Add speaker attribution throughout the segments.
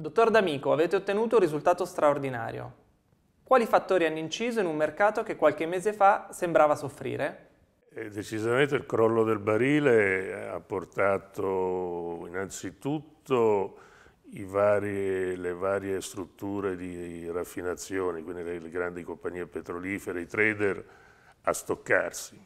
Speaker 1: Dottor D'Amico, avete ottenuto un risultato straordinario. Quali fattori hanno inciso in un mercato che qualche mese fa sembrava soffrire? Eh,
Speaker 2: decisamente il crollo del barile ha portato innanzitutto varie, le varie strutture di raffinazione, quindi le, grandi compagnie petrolifere, i trader, a stoccarsi,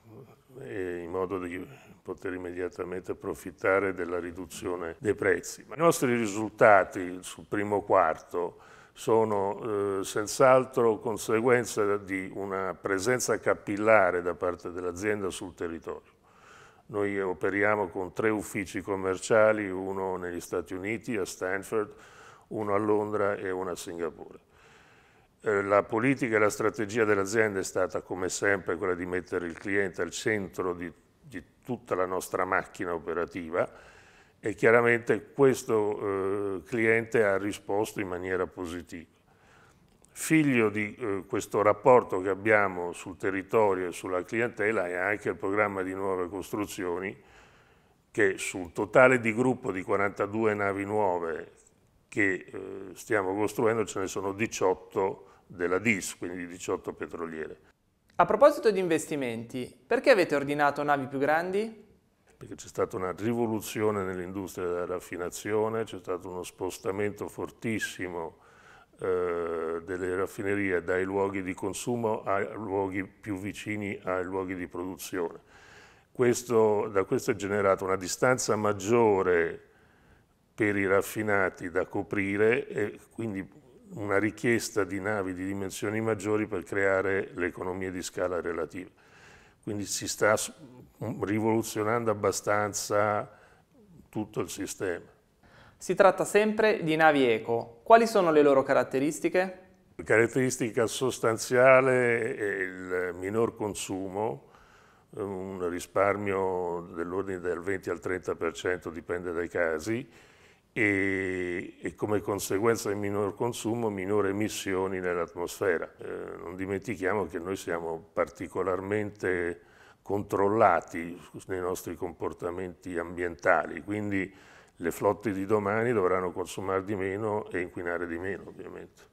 Speaker 2: eh, in modo di poter immediatamente approfittare della riduzione dei prezzi. Ma I nostri risultati sul primo quarto sono eh, senz'altro conseguenza di una presenza capillare da parte dell'azienda sul territorio. Noi operiamo con tre uffici commerciali, uno negli Stati Uniti, a Stanford, uno a Londra e uno a Singapore. Eh, la politica e la strategia dell'azienda è stata come sempre quella di mettere il cliente al centro di di tutta la nostra macchina operativa e chiaramente questo eh, cliente ha risposto in maniera positiva. Figlio di eh, questo rapporto che abbiamo sul territorio e sulla clientela è anche il programma di nuove costruzioni che sul totale di gruppo di 42 navi nuove che eh, stiamo costruendo ce ne sono 18 della DIS, quindi 18 petroliere.
Speaker 1: A proposito di investimenti, perché avete ordinato navi più grandi?
Speaker 2: Perché c'è stata una rivoluzione nell'industria della raffinazione, c'è stato uno spostamento fortissimo eh, delle raffinerie dai luoghi di consumo ai luoghi più vicini ai luoghi di produzione. Questo, da questo è generata una distanza maggiore per i raffinati da coprire e quindi una richiesta di navi di dimensioni maggiori per creare le economie di scala relativa. Quindi si sta rivoluzionando abbastanza tutto il sistema.
Speaker 1: Si tratta sempre di navi eco. Quali sono le loro caratteristiche?
Speaker 2: La caratteristica sostanziale è il minor consumo, un risparmio dell'ordine del 20 al 30%, dipende dai casi, e, e, come conseguenza del minor consumo minore emissioni nell'atmosfera. Eh, non dimentichiamo che noi siamo particolarmente controllati nei nostri comportamenti ambientali, quindi le flotte di domani dovranno consumare di meno e inquinare di meno ovviamente.